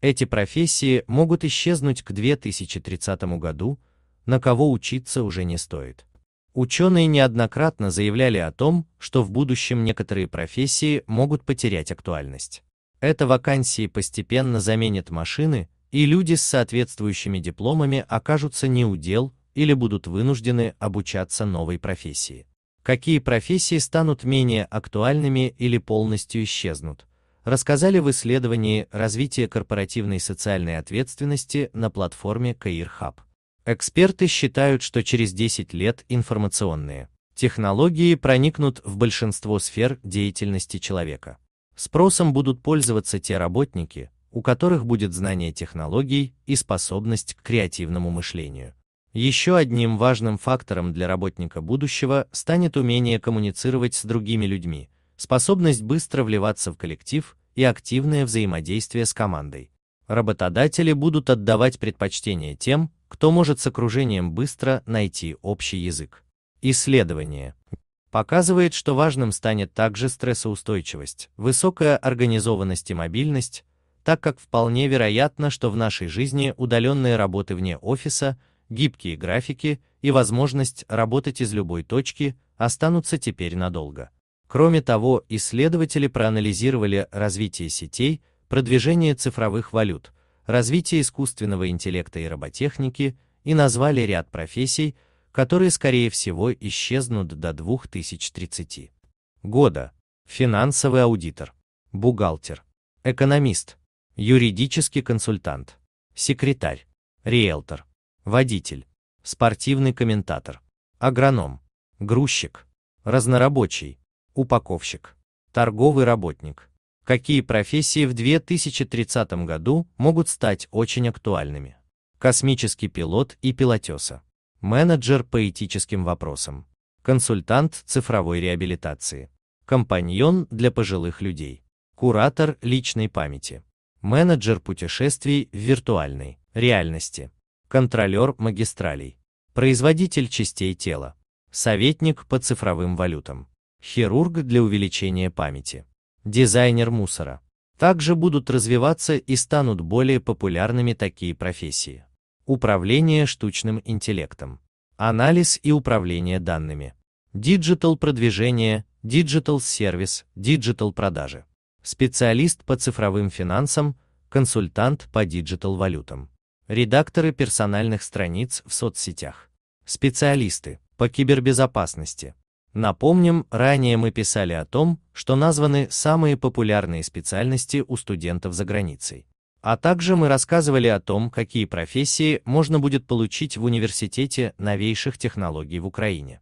Эти профессии могут исчезнуть к 2030 году, на кого учиться уже не стоит. Ученые неоднократно заявляли о том, что в будущем некоторые профессии могут потерять актуальность. Это вакансии постепенно заменят машины, и люди с соответствующими дипломами окажутся не у дел или будут вынуждены обучаться новой профессии. Какие профессии станут менее актуальными или полностью исчезнут? рассказали в исследовании развития корпоративной социальной ответственности на платформе Career Эксперты считают, что через 10 лет информационные технологии проникнут в большинство сфер деятельности человека. Спросом будут пользоваться те работники, у которых будет знание технологий и способность к креативному мышлению. Еще одним важным фактором для работника будущего станет умение коммуницировать с другими людьми, способность быстро вливаться в коллектив и активное взаимодействие с командой. Работодатели будут отдавать предпочтение тем, кто может с окружением быстро найти общий язык. Исследование показывает, что важным станет также стрессоустойчивость, высокая организованность и мобильность, так как вполне вероятно, что в нашей жизни удаленные работы вне офиса, гибкие графики и возможность работать из любой точки останутся теперь надолго. Кроме того, исследователи проанализировали развитие сетей, продвижение цифровых валют, развитие искусственного интеллекта и роботехники и назвали ряд профессий, которые, скорее всего, исчезнут до 2030 года. Финансовый аудитор, бухгалтер, экономист, юридический консультант, секретарь, риэлтор, водитель, спортивный комментатор, агроном, грузчик, разнорабочий, упаковщик, торговый работник. Какие профессии в 2030 году могут стать очень актуальными? Космический пилот и пилотеса, менеджер по этическим вопросам, консультант цифровой реабилитации, компаньон для пожилых людей, куратор личной памяти, менеджер путешествий в виртуальной реальности, контролер магистралей, производитель частей тела, советник по цифровым валютам хирург для увеличения памяти, дизайнер мусора. Также будут развиваться и станут более популярными такие профессии. Управление штучным интеллектом, анализ и управление данными, диджитал продвижение, диджитал сервис, диджитал продажи, специалист по цифровым финансам, консультант по диджитал валютам, редакторы персональных страниц в соцсетях, специалисты по кибербезопасности, Напомним, ранее мы писали о том, что названы самые популярные специальности у студентов за границей. А также мы рассказывали о том, какие профессии можно будет получить в университете новейших технологий в Украине.